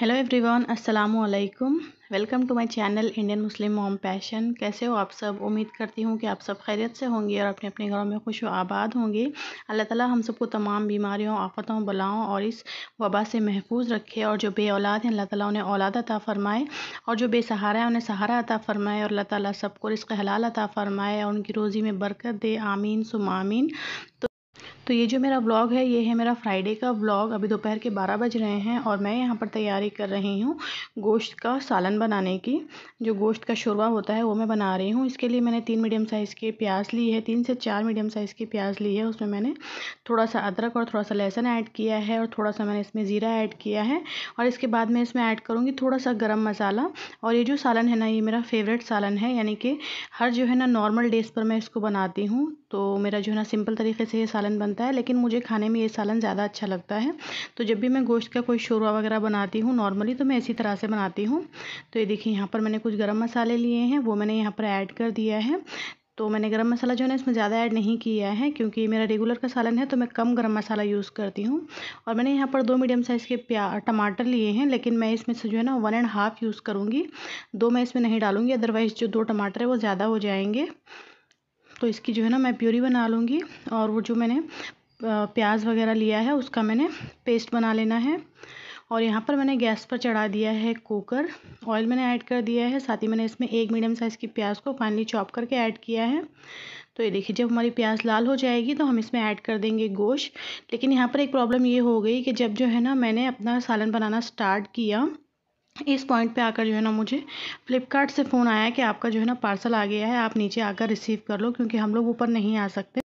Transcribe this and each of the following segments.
hello everyone अस्सलाम वालेकुम welcome to my channel Indian Muslim mom passion कैसे हो आप सब उम्मीद करती हूँ कि आप सब खैरियत से होंगे और अपने अपने घरों में खुश आबाद होंगे अल्लाह ताला हम सबको तमाम बीमारियों आफतों बलाओं और इस वबा से महफूज रखे और जो बे औलाद हैं अल्लाह ताला उन्हें औलाद अता फ़रमाए और जो बेसहारा है उन्हें सहारा अता फ़रमाए और अल्लाह ताला सबको रिस्क हलाल अता फ़रमाए और उनकी रोज़ी में बरकत दे आमीन सुमामीन तो तो ये जो मेरा व्लॉग है ये है मेरा फ्राइडे का व्लॉग अभी दोपहर के बारह बज रहे हैं और मैं यहाँ पर तैयारी कर रही हूँ गोश्त का सालन बनाने की जो गोश्त का शोरबा होता है वो मैं बना रही हूँ इसके लिए मैंने तीन मीडियम साइज़ के प्याज ली है तीन से चार मीडियम साइज़ की प्याज ली है उसमें मैंने थोड़ा सा अदरक और थोड़ा सा लहसुन ऐड किया है और थोड़ा सा मैंने इसमें ज़ीरा ऐड किया है और इसके बाद मैं इसमें ऐड करूँगी थोड़ा सा गर्म मसाला और ये जो सालन है ना ये मेरा फेवरेट सालन है यानी कि हर जो है ना नॉर्मल डेज़ पर मैं इसको बनाती हूँ तो मेरा जो है ना सिंपल तरीके से ये सालन बनता बनता है लेकिन मुझे खाने में ये सालन ज़्यादा अच्छा लगता है तो जब भी मैं गोश्त का कोई शोरबा वगैरह बनाती हूँ नॉर्मली तो मैं इसी तरह से बनाती हूँ तो ये देखिए यहाँ पर मैंने कुछ गर्म मसाले लिए हैं वो मैंने यहाँ पर ऐड कर दिया है तो मैंने गरम मसाला जो है ना इसमें ज़्यादा ऐड नहीं किया है क्योंकि मेरा रेगुलर का सालन है तो मैं कम गरम मसाला यूज़ करती हूँ और मैंने यहाँ पर दो मीडियम साइज़ के प्या टमाटर लिए हैं लेकिन मैं इसमें से जो है ना वन एंड हाफ़ यूज़ करूँगी दो मैं इसमें नहीं डालूँगी अदरवाइज़ जो दो टमाटर है वो ज़्यादा हो जाएंगे तो इसकी जो है ना मैं प्यूरी बना लूँगी और वो जो मैंने प्याज वगैरह लिया है उसका मैंने पेस्ट बना लेना है और यहाँ पर मैंने गैस पर चढ़ा दिया है कुकर ऑयल मैंने ऐड कर दिया है साथ ही मैंने इसमें एक मीडियम साइज़ की प्याज को फाइनली चॉप करके ऐड किया है तो ये देखिए जब हमारी प्याज लाल हो जाएगी तो हम इसमें ऐड कर देंगे गोश्त लेकिन यहाँ पर एक प्रॉब्लम ये हो गई कि जब जो है ना मैंने अपना सालन बनाना स्टार्ट किया इस पॉइंट पे आकर जो है ना मुझे फ़्लिपकार्ट से फ़ोन आया कि आपका जो है ना पार्सल आ गया है आप नीचे आकर रिसीव कर लो क्योंकि हम लोग ऊपर नहीं आ सकते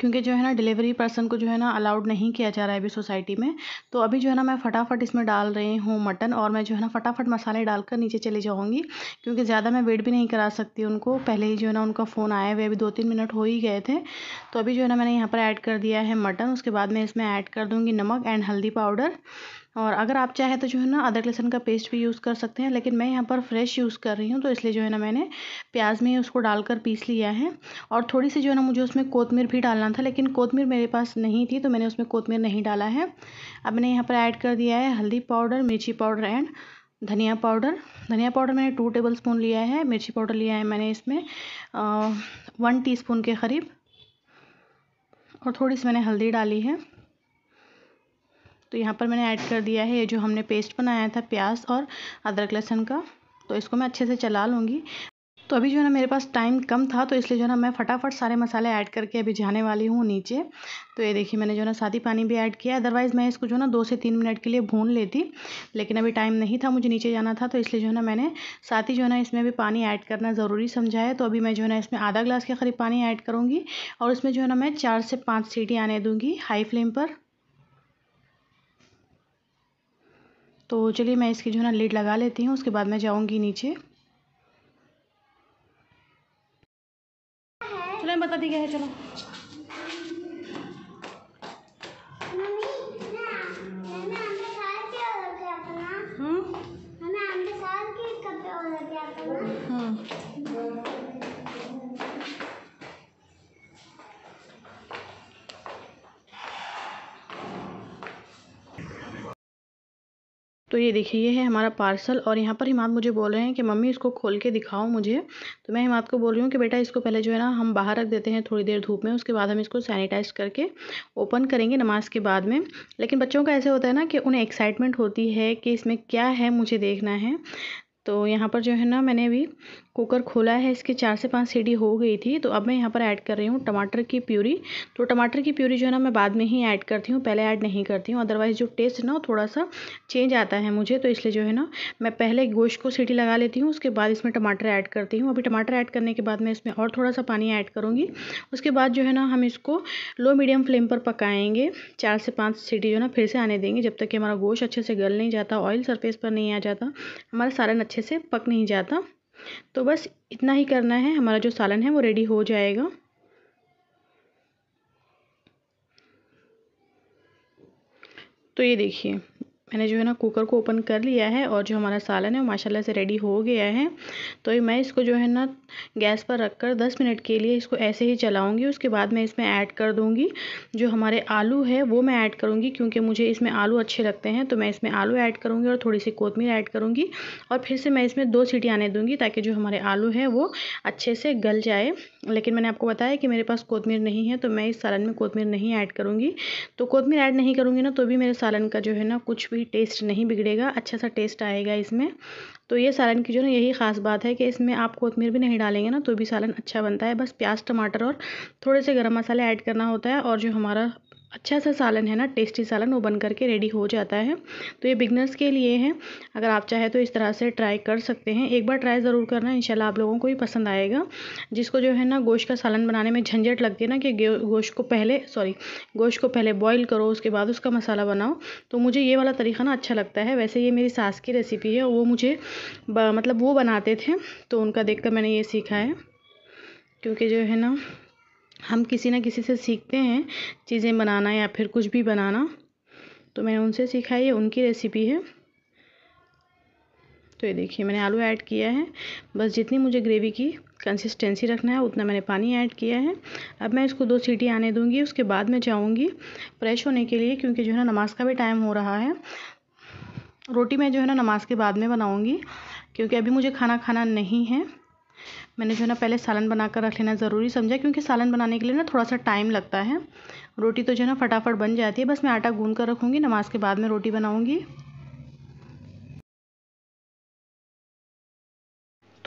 क्योंकि जो है ना डिलीवरी पर्सन को जो है ना अलाउड नहीं किया जा रहा है अभी सोसाइटी में तो अभी जो है ना मैं फटाफट इसमें डाल रही हूँ मटन और मैं जो है ना फटाफट मसाले डालकर नीचे चली जाऊँगी क्योंकि ज़्यादा मैं वेट भी नहीं करा सकती उनको पहले ही जो है ना उनका फ़ोन आया हुए अभी दो तीन मिनट हो ही गए थे तो अभी जो है ना मैंने यहाँ पर ऐड कर दिया है मटन उसके बाद मैं इसमें ऐड कर दूँगी नमक एंड हल्दी पाउडर और अगर आप चाहें तो जो है ना अदरक लहसुन का पेस्ट भी यूज़ कर सकते हैं लेकिन मैं यहाँ पर फ्रेश यूज़ कर रही हूँ तो इसलिए जो है ना मैंने प्याज में उसको डालकर पीस लिया है और थोड़ी सी जो है ना मुझे उसमें कोतमीर भी डालना था लेकिन कोतमीर मेरे पास नहीं थी तो मैंने उसमें कोतमीर नहीं डाला है अब मैंने यहाँ पर ऐड कर दिया है हल्दी पाउडर मिर्ची पाउडर एंड धनिया पाउडर धनिया पाउडर मैंने टू टेबल स्पून लिया है मिर्ची पाउडर लिया है मैंने इसमें वन वन स्पून के करीब और थोड़ी सी मैंने हल्दी डाली है तो यहाँ पर मैंने ऐड कर दिया है ये जो हमने पेस्ट बनाया था प्याज और अदरक लहसुन का तो इसको मैं अच्छे से चला लूँगी तो अभी जो है ना मेरे पास टाइम कम था तो इसलिए जो है ना मैं फटाफट सारे मसाले ऐड करके अभी जाने वाली हूँ नीचे तो ये देखिए मैंने जो है ना सादी पानी भी ऐड किया अदरवाइज़ मैं इसको जो है ना दो से तीन मिनट के लिए भून लेती लेकिन अभी टाइम नहीं था मुझे नीचे जाना था तो इसलिए जो है ना मैंने साथ ही जो है ना इसमें भी पानी ऐड करना ज़रूरी समझा है तो अभी मैं जो है ना इसमें आधा ग्लास के करीब पानी ऐड करूँगी और इसमें जो है ना मैं चार से पाँच सीटी आने दूँगी हाई फ्लेम पर तो चलिए मैं इसकी जो है ना लीड लगा लेती हूँ उसके बाद मैं जाऊँगी नीचे चलो मैं बता दी गया है चलो तो ये देखिए ये है हमारा पार्सल और यहाँ पर हिमात मुझे बोल रहे हैं कि मम्मी इसको खोल के दिखाओ मुझे तो मैं हिमात को बोल रही हूँ कि बेटा इसको पहले जो है ना हम बाहर रख देते हैं थोड़ी देर धूप में उसके बाद हम इसको सैनिटाइज करके ओपन करेंगे नमाज के बाद में लेकिन बच्चों का ऐसे होता है ना कि उन्हें एक्साइटमेंट होती है कि इसमें क्या है मुझे देखना है तो यहाँ पर जो है ना मैंने अभी कुकर खोला है इसके चार से पांच सीढ़ी हो गई थी तो अब मैं यहाँ पर ऐड कर रही हूँ टमाटर की प्यूरी तो टमाटर की प्यूरी जो है ना मैं बाद में ही ऐड करती हूँ पहले ऐड नहीं करती हूँ अदरवाइज़ जो टेस्ट ना थोड़ा सा चेंज आता है मुझे तो इसलिए जो है ना मैं पहले गोश्त को सीटी लगा लेती हूँ उसके बाद इसमें टमाटर ऐड करती हूँ अभी टमाटर ऐड करने के बाद मैं इसमें और थोड़ा सा पानी ऐड करूँगी उसके बाद जो है ना हम इसको लो मीडियम फ्लेम पर पकाएंगे चार से पाँच सीटी जो है ना फिर से आने देंगे जब तक कि हमारा गोश्त अच्छे से गल नहीं जाता ऑयल सरफेस पर नहीं आ जाता हमारा सालन अच्छे से पक नहीं जाता तो बस इतना ही करना है हमारा जो सालन है वो रेडी हो जाएगा तो ये देखिए मैंने जो है ना कुकर को ओपन कर लिया है और जो हमारा सालन है वो माशाल्लाह से रेडी हो गया है तो मैं इसको जो है ना गैस पर रख कर दस मिनट के लिए इसको ऐसे ही चलाऊँगी उसके बाद मैं इसमें ऐड कर दूँगी जो हमारे आलू है वो मैं ऐड करूँगी क्योंकि मुझे इसमें आलू अच्छे लगते हैं तो मैं इसमें आलू ऐड करूँगी और थोड़ी सी कोतमीर ऐड करूँगी और फिर से मैं इसमें दो सीटी आने दूँगी ताकि जो हमारे आलू है वो अच्छे से गल जाए लेकिन मैंने आपको बताया कि मेरे पास कोतमीर नहीं है तो मैं इस सालन में कोतमीर नहीं ऐड करूँगी तो कोतमीर ऐड नहीं करूँगी ना तो भी मेरे सालन का जो है ना कुछ भी भी टेस्ट नहीं बिगड़ेगा अच्छा सा टेस्ट आएगा इसमें तो ये सालन की जो ना यही ख़ास बात है कि इसमें आप कोतमीर भी नहीं डालेंगे ना तो भी सालन अच्छा बनता है बस प्याज टमाटर और थोड़े से गर्म मसाले ऐड करना होता है और जो हमारा अच्छा सा सालन है ना टेस्टी सालन वो बन करके रेडी हो जाता है तो ये बिगनर्स के लिए है अगर आप चाहे तो इस तरह से ट्राई कर सकते हैं एक बार ट्राई ज़रूर करना इंशाल्लाह आप लोगों को ही पसंद आएगा जिसको जो है ना गोश्त का सालन बनाने में झंझट लगती है ना कि गोश्त को पहले सॉरी गोश्त को पहले बॉयल करो उसके बाद उसका मसाला बनाओ तो मुझे ये वाला तरीका ना अच्छा लगता है वैसे ये मेरी सास की रेसिपी है वो मुझे मतलब वो बनाते थे तो उनका देख मैंने ये सीखा है क्योंकि जो है ना हम किसी ना किसी से सीखते हैं चीज़ें बनाना या फिर कुछ भी बनाना तो मैंने उनसे सीखा ये उनकी रेसिपी है तो ये देखिए मैंने आलू ऐड किया है बस जितनी मुझे ग्रेवी की कंसिस्टेंसी रखना है उतना मैंने पानी ऐड किया है अब मैं इसको दो सीटी आने दूंगी उसके बाद मैं जाऊंगी फ्रेश होने के लिए क्योंकि जो है ना नमाज का भी टाइम हो रहा है रोटी मैं जो है ना नमाज के बाद में बनाऊँगी क्योंकि अभी मुझे खाना खाना नहीं है मैंने जो है ना पहले सालन बना कर रख लेना ज़रूरी समझा क्योंकि सालन बनाने के लिए ना थोड़ा सा टाइम लगता है रोटी तो जो है ना फटाफट बन जाती है बस मैं आटा गूंद कर रखूँगी नमाज़ के बाद में रोटी बनाऊँगी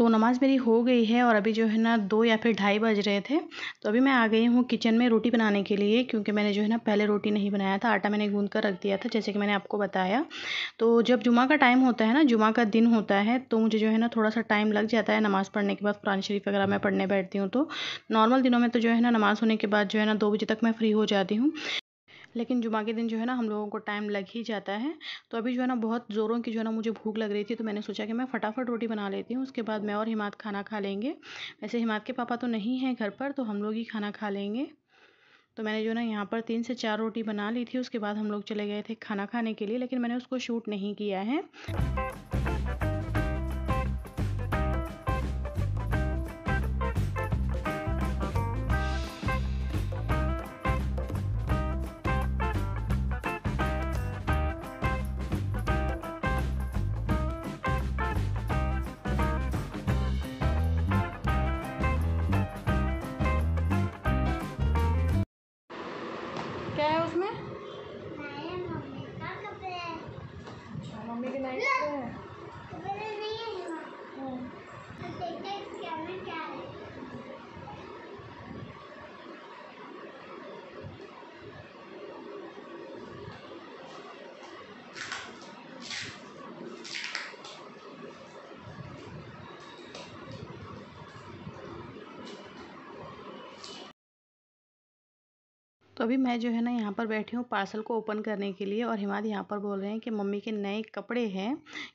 तो नमाज़ मेरी हो गई है और अभी जो है ना दो या फिर ढाई बज रहे थे तो अभी मैं आ गई हूँ किचन में रोटी बनाने के लिए क्योंकि मैंने जो है ना पहले रोटी नहीं बनाया था आटा मैंने गूंद कर रख दिया था जैसे कि मैंने आपको बताया तो जब जुमा का टाइम होता है ना जुमा का दिन होता है तो मुझे जो है ना थोड़ा सा टाइम लग जाता है नमाज़ पढ़ने के बाद कुरान शरीफ वगैरह मैं पढ़ने बैठती हूँ तो नॉर्मल दिनों में तो जो है ना नमाज़ होने के बाद जो है ना दो बजे तक मैं फ्री हो जाती हूँ लेकिन जुमा के दिन जो है ना हम लोगों को टाइम लग ही जाता है तो अभी जो है ना बहुत ज़ोरों की जो है ना मुझे भूख लग रही थी तो मैंने सोचा कि मैं फटाफट रोटी बना लेती हूँ उसके बाद मैं और हिमात खाना खा लेंगे वैसे हिमात के पापा तो नहीं हैं घर पर तो हम लोग ही खाना खा लेंगे तो मैंने जो ना यहाँ पर तीन से चार रोटी बना ली थी उसके बाद हम लोग चले गए थे खाना खाने के लिए लेकिन मैंने उसको शूट नहीं किया है तो अभी मैं जो है ना यहाँ पर बैठी हूँ पार्सल को ओपन करने के लिए और हिमाद यहाँ पर बोल रहे हैं कि मम्मी के नए कपड़े हैं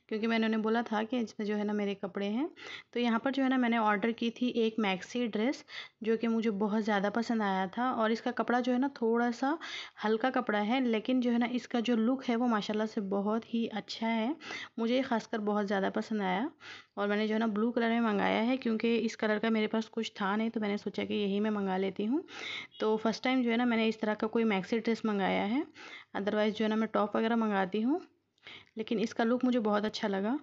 क्योंकि मैंने उन्हें बोला था कि इसमें जो है ना मेरे कपड़े हैं तो यहाँ पर जो है ना मैंने ऑर्डर की थी एक मैक्सी ड्रेस जो कि मुझे बहुत ज़्यादा पसंद आया था और इसका कपड़ा जो है ना थोड़ा सा हल्का कपड़ा है लेकिन जो है ना इसका जो लुक है वो माशाल्लाह से बहुत ही अच्छा है मुझे ख़ासकर बहुत ज़्यादा पसंद आया और मैंने जो है ना ब्लू कलर में मंगाया है क्योंकि इस कलर का मेरे पास कुछ था नहीं तो मैंने सोचा कि यही मैं मंगा लेती हूँ तो फर्स्ट टाइम जो है ना मैंने इस तरह का कोई मैक्सी ड्रेस मंगाया है अदरवाइज़ जो है ना मैं टॉप वगैरह मंगाती हूँ लेकिन इसका लुक मुझे बहुत अच्छा लगा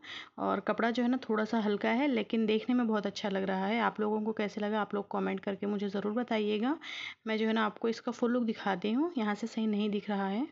और कपड़ा जो है ना थोड़ा सा हल्का है लेकिन देखने में बहुत अच्छा लग रहा है आप लोगों को कैसे लगा आप लोग कमेंट करके मुझे ज़रूर बताइएगा मैं जो है ना आपको इसका फुल लुक दिखाती हूँ यहाँ से सही नहीं दिख रहा है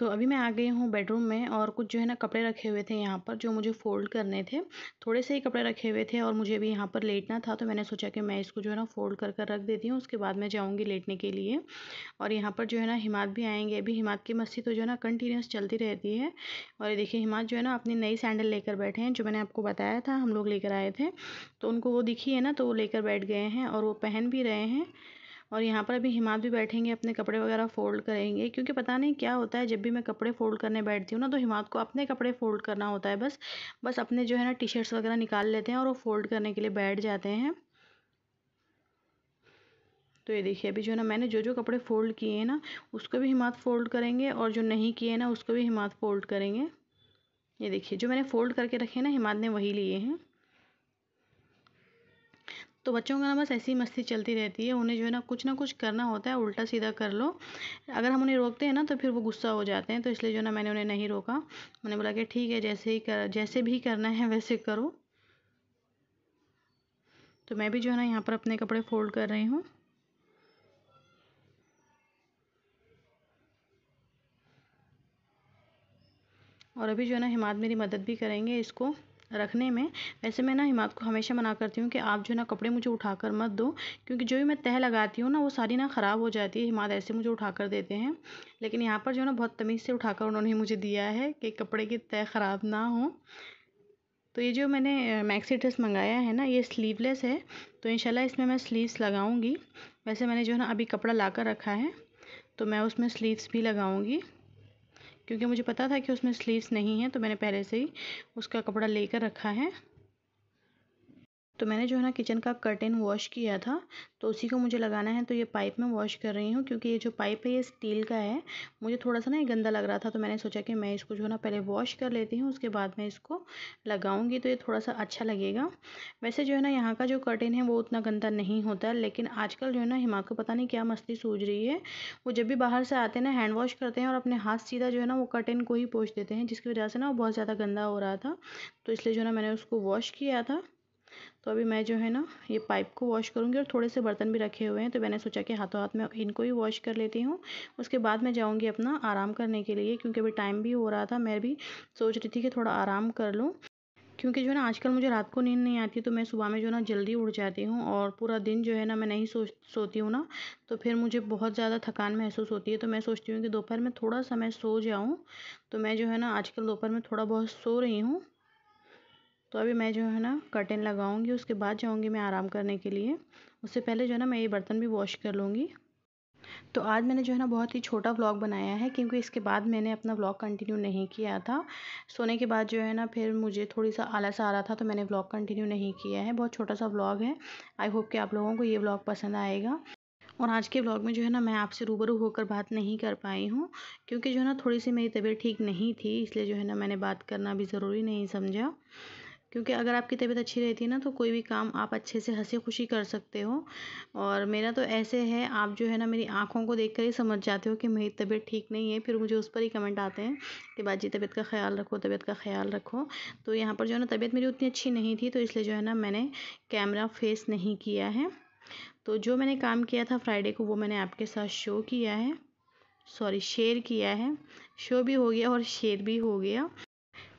तो अभी मैं आ गई हूँ बेडरूम में और कुछ जो है ना कपड़े रखे हुए थे यहाँ पर जो मुझे फ़ोल्ड करने थे थोड़े से ही कपड़े रखे हुए थे और मुझे अभी यहाँ पर लेटना था तो मैंने सोचा कि मैं इसको जो है ना फ़ोल्ड कर कर रख देती हूँ उसके बाद मैं जाऊँगी लेटने के लिए और यहाँ पर जो है ना हिमात भी आएंगे अभी हिमात की मस्ती तो जो है ना कंटिन्यूस चलती रहती है और ये देखिए हिमात जो है ना अपनी नई सैंडल लेकर बैठे हैं जो मैंने आपको बताया था हम लोग लेकर आए थे तो उनको वो दिखी है ना तो वो लेकर बैठ गए हैं और वो पहन भी रहे हैं और यहाँ पर अभी हिमाद भी बैठेंगे अपने कपड़े वगैरह फोल्ड करेंगे क्योंकि पता नहीं क्या होता है जब भी मैं कपड़े फोल्ड करने बैठती हूँ ना तो हिमाद को अपने कपड़े फोल्ड करना होता है बस बस अपने जो है ना टी शर्ट्स वगैरह निकाल लेते हैं और वो फोल्ड करने के लिए बैठ जाते हैं तो ये देखिए अभी जो है ना मैंने जो जो कपड़े फोल्ड किए हैं ना उसको भी हिमात फोल्ड करेंगे और जो नहीं किए ना उसको भी हिमात फोल्ड करेंगे ये देखिए जो मैंने फोल्ड करके रखे ना हिमात ने वही लिए हैं तो बच्चों का ना बस ऐसी मस्ती चलती रहती है उन्हें जो है ना कुछ ना कुछ करना होता है उल्टा सीधा कर लो अगर हम उन्हें रोकते हैं ना तो फिर वो गुस्सा हो जाते हैं तो इसलिए जो ना मैंने उन्हें नहीं रोका मैंने बोला कि ठीक है जैसे ही कर जैसे भी करना है वैसे करो तो मैं भी जो है ना यहाँ पर अपने कपड़े फोल्ड कर रही हूँ और अभी जो है ना हिमाद मेरी मदद भी करेंगे इसको रखने में वैसे मैं ना हिमात को हमेशा मना करती हूँ कि आप जो ना कपड़े मुझे उठा कर मत दो क्योंकि जो भी मैं तह लगाती हूँ ना वो सारी ना ख़राब हो जाती है हिमाद ऐसे मुझे उठा कर देते हैं लेकिन यहाँ पर जो ना बहुत तमीज़ से उठाकर उन्होंने मुझे दिया है कि कपड़े की तह ख़राब ना हो तो ये जो मैंने मैक्सी ड्रेस मंगाया है ना ये स्लीवलेस है तो इंशाल्लाह इसमें मैं स्लीव्स लगाऊँगी वैसे मैंने जो है ना अभी कपड़ा ला कर रखा है तो मैं उसमें स्लीव्स भी लगाऊंगी क्योंकि मुझे पता था कि उसमें स्लीव्स नहीं है तो मैंने पहले से ही उसका कपड़ा लेकर रखा है तो मैंने जो है ना किचन का कर्टेन वॉश किया था तो उसी को मुझे लगाना है तो ये पाइप में वॉश कर रही हूँ क्योंकि ये जो पाइप है ये स्टील का है मुझे थोड़ा सा ना ये गंदा लग रहा था तो मैंने सोचा कि मैं इसको जो है ना पहले वॉश कर लेती हूँ उसके बाद मैं इसको लगाऊँगी तो ये थोड़ा सा अच्छा लगेगा वैसे जो है ना यहाँ का जो कर्टेन है वो उतना गंदा नहीं होता लेकिन आजकल जो है ना हिमा को पता नहीं क्या मस्ती सूझ रही है वो जब भी बाहर से आते हैं ना हैंड वॉश करते हैं और अपने हाथ सीधा जो है ना वो कर्टेन को ही पोछ देते हैं जिसकी वजह से ना वो बहुत ज़्यादा गंदा हो रहा था तो इसलिए जो है ना मैंने उसको वॉश किया था तो अभी मैं जो है ना ये पाइप को वॉश करूँगी और थोड़े से बर्तन भी रखे हुए हैं तो मैंने सोचा कि हाथों हाथ में इनको ही वॉश कर लेती हूँ उसके बाद मैं जाऊँगी अपना आराम करने के लिए क्योंकि अभी टाइम भी हो रहा था मैं भी सोच रही थी कि थोड़ा आराम कर लूँ क्योंकि जो है ना आजकल मुझे रात को नींद नहीं आती तो मैं सुबह में जो ना जल्दी उठ जाती हूँ और पूरा दिन जो है ना मैं नहीं सो सोती हूँ ना तो फिर मुझे बहुत ज़्यादा थकान महसूस होती है तो मैं सोचती हूँ कि दोपहर में थोड़ा समय सो जाऊँ तो मैं जो है ना आजकल दोपहर में थोड़ा बहुत सो रही हूँ तो अभी मैं जो है ना कर्टन लगाऊंगी उसके बाद जाऊंगी मैं आराम करने के लिए उससे पहले जो है ना मैं ये बर्तन भी वॉश कर लूँगी तो आज मैंने जो है ना बहुत ही छोटा व्लॉग बनाया है क्योंकि इसके बाद मैंने अपना व्लॉग कंटिन्यू नहीं किया था सोने के बाद जो है ना फिर मुझे थोड़ी सा आलस आ रहा था तो मैंने व्लॉग कंटिन्यू नहीं किया है बहुत छोटा सा व्लॉग है आई होप कि आप लोगों को ये व्लॉग पसंद आएगा और आज के ब्लॉग में जो है ना मैं आपसे रूबरू होकर बात नहीं कर पाई हूँ क्योंकि जो है ना थोड़ी सी मेरी तबीयत ठीक नहीं थी इसलिए जो है ना मैंने बात करना भी ज़रूरी नहीं समझा क्योंकि अगर आपकी तबीयत अच्छी रहती है ना तो कोई भी काम आप अच्छे से हंसी खुशी कर सकते हो और मेरा तो ऐसे है आप जो है ना मेरी आँखों को देख कर ही समझ जाते हो कि मेरी तबीयत ठीक नहीं है फिर मुझे उस पर ही कमेंट आते हैं कि बाजी तबीयत का ख्याल रखो तबीयत का ख्याल रखो तो यहाँ पर जो है ना तबीयत मेरी उतनी अच्छी नहीं थी तो इसलिए जो है ना मैंने कैमरा फेस नहीं किया है तो जो मैंने काम किया था फ्राइडे को वो मैंने आपके साथ शो किया है सॉरी शेयर किया है शो भी हो गया और शेयर भी हो गया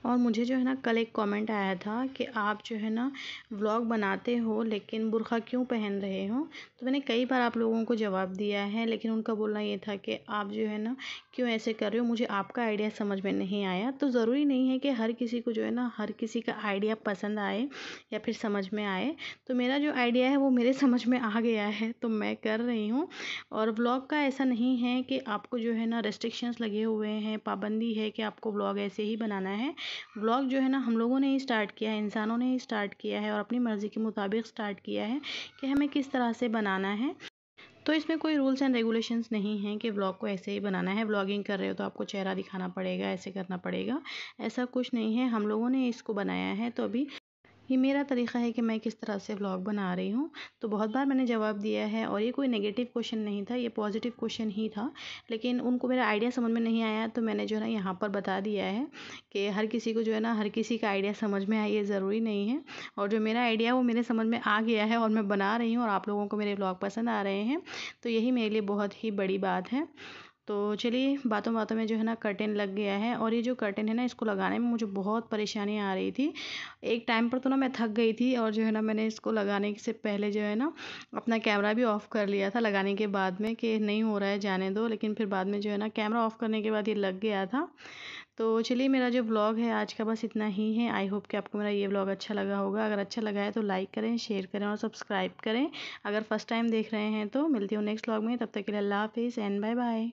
और मुझे जो है ना कल एक कमेंट आया था कि आप जो है ना व्लॉग बनाते हो लेकिन बुरखा क्यों पहन रहे हो तो मैंने कई बार आप लोगों को जवाब दिया है लेकिन उनका बोलना ये था कि आप जो है ना क्यों ऐसे कर रहे हो मुझे आपका आइडिया समझ में नहीं आया तो ज़रूरी नहीं है कि हर किसी को जो है ना हर किसी का आइडिया पसंद आए या फिर समझ में आए तो मेरा जो आइडिया है वो मेरे समझ में आ गया है तो मैं कर रही हूँ और ब्लॉग का ऐसा नहीं है कि आपको जो है ना रेस्ट्रिक्शंस लगे हुए हैं पाबंदी है कि आपको ब्लॉग ऐसे ही बनाना है ब्लॉग जो है ना हम लोगों ने ही स्टार्ट किया है इंसानों ने ही स्टार्ट किया है और अपनी मर्ज़ी के मुताबिक स्टार्ट किया है कि हमें किस तरह से बनाना है तो इसमें कोई रूल्स एंड रेगुलेशंस नहीं है कि ब्लॉग को ऐसे ही बनाना है ब्लॉगिंग कर रहे हो तो आपको चेहरा दिखाना पड़ेगा ऐसे करना पड़ेगा ऐसा कुछ नहीं है हम लोगों ने इसको बनाया है तो अभी ये मेरा तरीका है कि मैं किस तरह से व्लॉग बना रही हूँ तो बहुत बार मैंने जवाब दिया है और ये कोई नेगेटिव क्वेश्चन नहीं था ये पॉजिटिव क्वेश्चन ही था लेकिन उनको मेरा आइडिया समझ में नहीं आया तो मैंने जो है ना यहाँ पर बता दिया है कि हर किसी को जो है ना हर किसी का आइडिया समझ में आए ये ज़रूरी नहीं है और जो मेरा आइडिया वो मेरे समझ में आ गया है और मैं बना रही हूँ और आप लोगों को मेरे ब्लॉग पसंद आ रहे हैं तो यही मेरे लिए बहुत ही बड़ी बात है तो चलिए बातों बातों में जो है ना कर्टेन लग गया है और ये जो कर्टेन है ना इसको लगाने में मुझे बहुत परेशानी आ रही थी एक टाइम पर तो ना मैं थक गई थी और जो है ना मैंने इसको लगाने से पहले जो है ना अपना कैमरा भी ऑफ़ कर लिया था लगाने के बाद में कि नहीं हो रहा है जाने दो लेकिन फिर बाद में जो है ना कैमरा ऑफ़ करने के बाद ये लग गया था तो चलिए मेरा जो ब्लॉग है आज का बस इतना ही है आई होप कि आपको मेरा ये ब्लॉग अच्छा लगा होगा अगर अच्छा लगा है तो लाइक करें शेयर करें और सब्सक्राइब करें अगर फर्स्ट टाइम देख रहे हैं तो मिलती हूँ नेक्स्ट ब्लॉग में तब तक के लिए अल्लाह हाफिज़ एंड बाय बाय